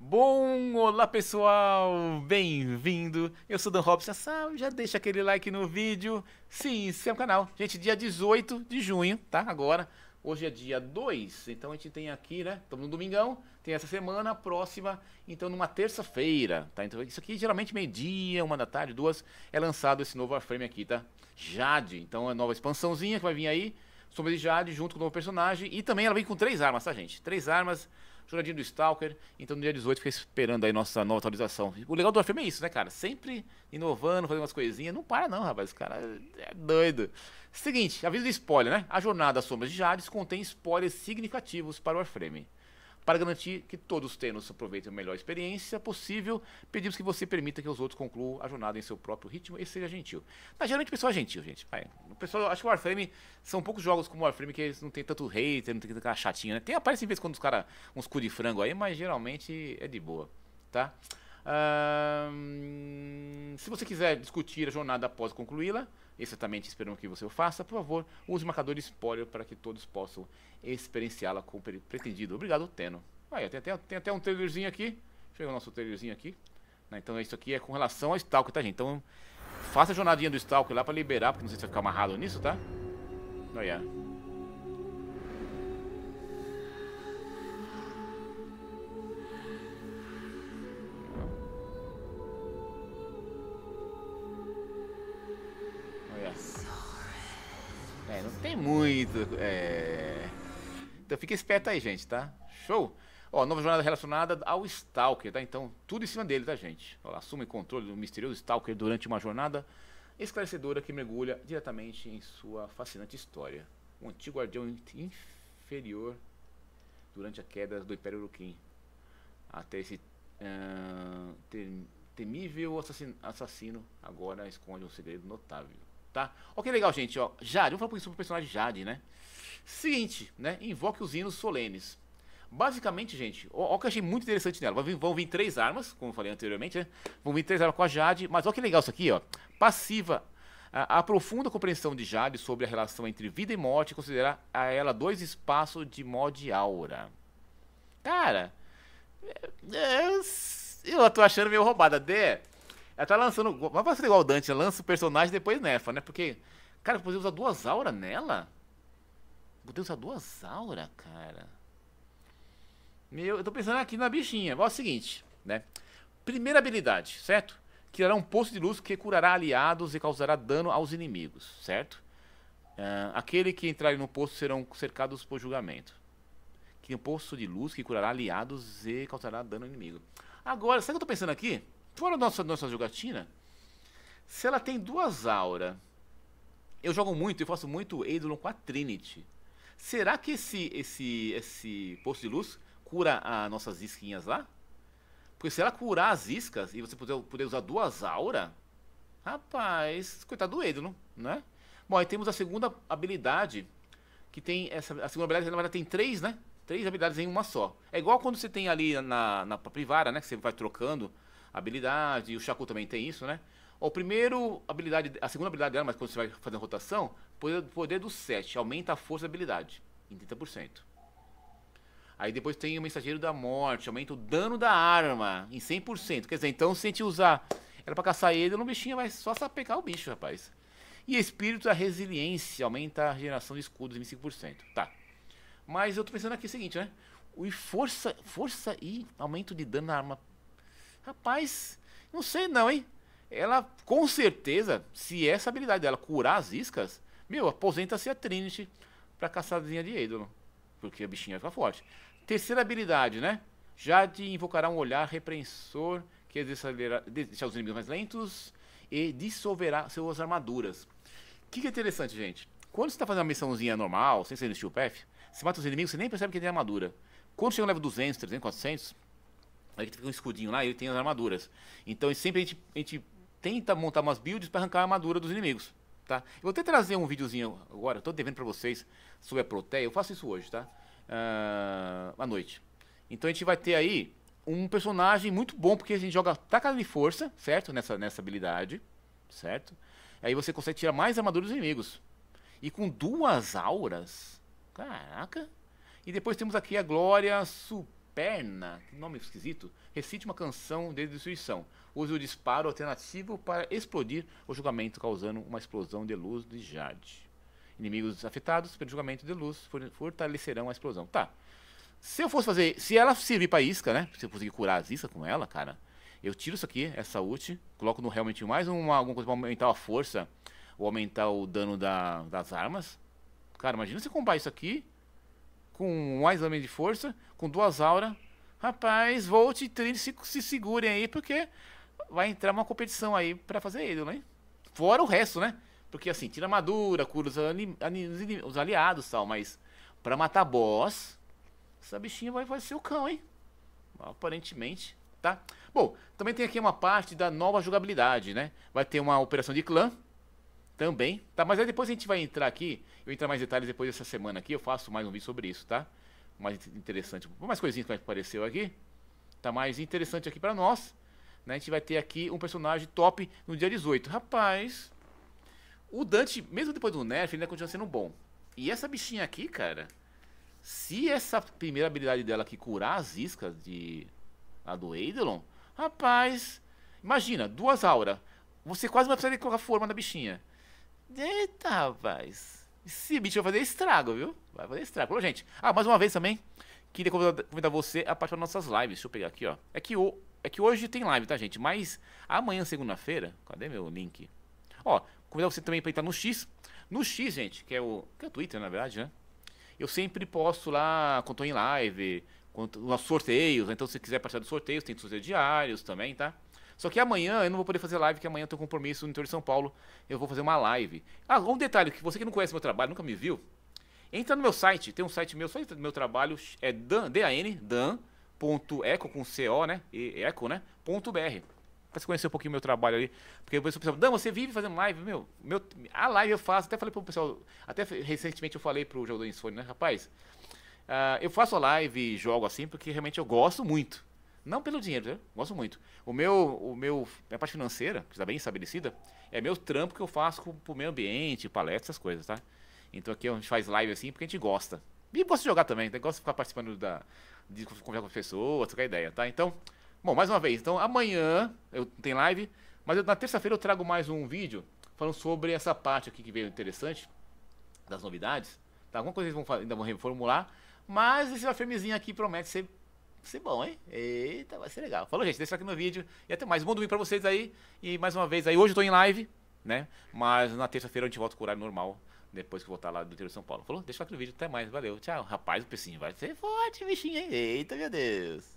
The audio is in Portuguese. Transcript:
Bom, olá pessoal, bem-vindo. Eu sou Dan Robson, já deixa aquele like no vídeo, sim, se é no canal. Gente, dia 18 de junho, tá? Agora, hoje é dia 2, então a gente tem aqui, né? Estamos no domingão, tem essa semana, próxima, então numa terça-feira, tá? Então isso aqui geralmente meio-dia, uma da tarde, duas, é lançado esse novo Warframe aqui, tá? Jade, então é a nova expansãozinha que vai vir aí, Sombra de Jade junto com o novo personagem e também ela vem com três armas, tá gente? Três armas Jornadinha do Stalker. Então no dia 18 fica esperando aí nossa nova atualização. O legal do Warframe é isso, né, cara? Sempre inovando, fazendo umas coisinhas. Não para não, rapaz. O cara é doido. Seguinte, aviso de spoiler, né? A jornada Sombras de Jades contém spoilers significativos para o Warframe. Para garantir que todos tenham aproveitem a melhor experiência possível, pedimos que você permita que os outros concluam a jornada em seu próprio ritmo e seja gentil. Mas geralmente o pessoal é gentil, gente. O pessoal, acho que o Warframe, são poucos jogos como o Warframe que eles não tem tanto hater, não tem tanta chatinha, né? Tem, aparece em vez quando os caras, uns cu de frango aí, mas geralmente é de boa, tá? se você quiser discutir a jornada após concluí-la, Exatamente esperando que você o faça. Por favor, use o marcador de spoiler para que todos possam experienciá-la como pretendido. Obrigado, Teno. Aí, tem, até, tem até um trailerzinho aqui. Chega o nosso trailerzinho aqui. Né? Então isso aqui é com relação ao Stalker, tá, gente? Então faça a jornadinha do Stalker lá para liberar, porque não sei se vai ficar amarrado nisso, tá? Olha. Yeah. Tem muito. É... Então fica esperto aí, gente, tá? Show! Ó, nova jornada relacionada ao Stalker, tá? Então, tudo em cima dele, tá, gente? Ó, assume controle do misterioso Stalker durante uma jornada esclarecedora que mergulha diretamente em sua fascinante história. Um antigo guardião inferior durante a queda do Império Rukin. Até esse uh, temível assassino agora esconde um segredo notável tá? Ok, legal, gente, ó. Jade, vamos falar um pouquinho sobre o personagem Jade, né? Seguinte, né? Invoque os hinos solenes. Basicamente, gente, ó, ó que eu achei muito interessante nela. Vão vir, vão vir três armas, como eu falei anteriormente, né? Vão vir três armas com a Jade, mas ó que legal isso aqui, ó. Passiva. A, a profunda compreensão de Jade sobre a relação entre vida e morte considerar a ela dois espaços de mod aura. Cara, é, é, eu tô achando meio roubada. D, ela tá lançando. Mas vai ser igual o Dante, né? lança o personagem depois nefa, né? Porque. Cara, eu poderia usar duas auras nela? Poderia usar duas auras, cara. Meu, eu tô pensando aqui na bichinha. Ó, é o seguinte, né? Primeira habilidade, certo? Criará um poço de luz que curará aliados e causará dano aos inimigos, certo? Uh, aquele que entrar no poço serão cercados por julgamento. Que um poço de luz que curará aliados e causará dano ao inimigo. Agora, sabe o que eu tô pensando aqui? Fora nossa, nossa jogatina, se ela tem duas auras, eu jogo muito, e faço muito Eidolon com a Trinity. Será que esse, esse, esse posto de luz cura as nossas isquinhas lá? Porque se ela curar as iscas e você puder, puder usar duas auras, rapaz, coitado do Eidolon, né? Bom, aí temos a segunda habilidade, que tem essa. A segunda habilidade, na verdade, tem três, né? Três habilidades em uma só. É igual quando você tem ali na, na Privara, né? Que você vai trocando habilidade, e o Chaco também tem isso, né? o primeiro habilidade, a segunda habilidade dela, mas quando você vai fazendo rotação, poder, poder do 7, aumenta a força da habilidade em 30%. Aí depois tem o Mensageiro da Morte, aumenta o dano da arma em 100%. Quer dizer, então se a gente usar era para caçar ele, o bichinho vai só sapecar o bicho, rapaz. E Espírito da Resiliência, aumenta a regeneração de escudos em 25%. Tá. Mas eu tô pensando aqui o seguinte, né? O força, força e aumento de dano na arma Rapaz, não sei não, hein? Ela, com certeza, se essa habilidade dela curar as iscas, meu, aposenta-se a Trinity pra caçadinha de ídolo. Porque a bichinha fica forte. Terceira habilidade, né? Já te invocará um olhar repreensor que deixará os inimigos mais lentos e dissolverá suas armaduras. O que, que, é interessante, gente? Quando você está fazendo uma missãozinha normal, sem ser no Steel Path, você mata os inimigos, você nem percebe que tem armadura. Quando chega no level 200, 300, 400, Aí tem um escudinho lá e ele tem as armaduras. Então sempre a gente, a gente tenta montar umas builds para arrancar a armadura dos inimigos. Tá? Eu vou até trazer um videozinho agora, estou devendo para vocês sobre a Proteia. Eu faço isso hoje, tá? Uh, à noite. Então a gente vai ter aí um personagem muito bom, porque a gente joga tacada de força, certo? Nessa, nessa habilidade, certo? Aí você consegue tirar mais armadura dos inimigos. E com duas auras, caraca. E depois temos aqui a Glória Super Perna, que nome esquisito, recite uma canção de destruição. Use o disparo alternativo para explodir o julgamento, causando uma explosão de luz de Jade. Inimigos afetados pelo julgamento de luz fortalecerão a explosão. Tá. Se eu fosse fazer. Se ela servir pra isca, né? Se eu conseguir curar as iscas com ela, cara. Eu tiro isso aqui, essa ult. Coloco no realmente mais uma, alguma coisa pra aumentar a força. Ou aumentar o dano da, das armas. Cara, imagina você comprar isso aqui com mais homem de força, com duas auras. Rapaz, Volt e Trin se, se segurem aí, porque vai entrar uma competição aí para fazer ele, né? Fora o resto, né? Porque assim, tira armadura, cura os, ali, ali, os aliados e tal, mas para matar boss, essa bichinha vai, vai ser o cão, hein? Aparentemente, tá? Bom, também tem aqui uma parte da nova jogabilidade, né? Vai ter uma operação de clã, também, tá? Mas aí depois a gente vai entrar aqui, eu entrar mais detalhes depois dessa semana aqui, eu faço mais um vídeo sobre isso, tá? Mais interessante, mais coisinhas que apareceu aqui, tá mais interessante aqui para nós, né? A gente vai ter aqui um personagem top no dia 18. Rapaz, o Dante, mesmo depois do nerf, ainda continua sendo bom. E essa bichinha aqui, cara, se essa primeira habilidade dela aqui curar as iscas de a do Eidolon, rapaz, imagina, duas auras. Você quase não precisa colocar forma na bichinha. Eita, rapaz. Esse bicho vai fazer estrago, viu? Vai fazer estrago. gente. Ah, mais uma vez também, queria convidar você a participar das nossas lives. Deixa eu pegar aqui, ó. É que, o, é que hoje tem live, tá, gente? Mas amanhã, segunda-feira... Cadê meu link? Ó, convidar você também pra entrar no X. No X, gente, que é o... Que é o Twitter, na verdade, né? Eu sempre posto lá quando tô em live, quando, nos sorteios. Né? Então, se quiser participar dos sorteios, tem sorteios diários também, tá? Só que amanhã eu não vou poder fazer live, porque amanhã eu tenho compromisso no interior de São Paulo. Eu vou fazer uma live. Ah, um detalhe, que você que não conhece meu trabalho, nunca me viu, entra no meu site, tem um site meu, só entra no meu trabalho, é dan, D-A-N, dan.eco com C-O, né? E, eco, né? Ponto .br. Pra você conhecer um pouquinho meu trabalho ali. Porque o pessoal, Dan, você vive fazendo live, meu, meu. A live eu faço, até falei pro pessoal, até recentemente eu falei pro Jogador do né? Rapaz, uh, eu faço a live e jogo assim, porque realmente eu gosto muito. Não pelo dinheiro, eu gosto muito. O meu, o meu, minha parte financeira, que está bem estabelecida, é meu trampo que eu faço com, pro meio ambiente, palestras, essas coisas, tá? Então aqui a gente faz live assim porque a gente gosta. E posso jogar também, tá? de ficar participando da. de conversar com as pessoas, trocar ideia, tá? Então, bom, mais uma vez, então amanhã eu tenho live, mas eu, na terça-feira eu trago mais um vídeo falando sobre essa parte aqui que veio interessante, das novidades. Tá? Alguma coisa eles vão, ainda vão reformular, mas esse firmezinho aqui promete ser Vai ser bom, hein? Eita, vai ser legal. Falou, gente. Deixa aqui no vídeo. E até mais. Um bom domingo pra vocês aí. E mais uma vez aí. Hoje eu tô em live, né? Mas na terça-feira a gente volta com o horário normal. Depois que voltar lá do interior de São Paulo. Falou? Deixa aqui no vídeo. Até mais. Valeu. Tchau. Rapaz, o Pecinho vai ser forte, bichinho, hein? Eita, meu Deus.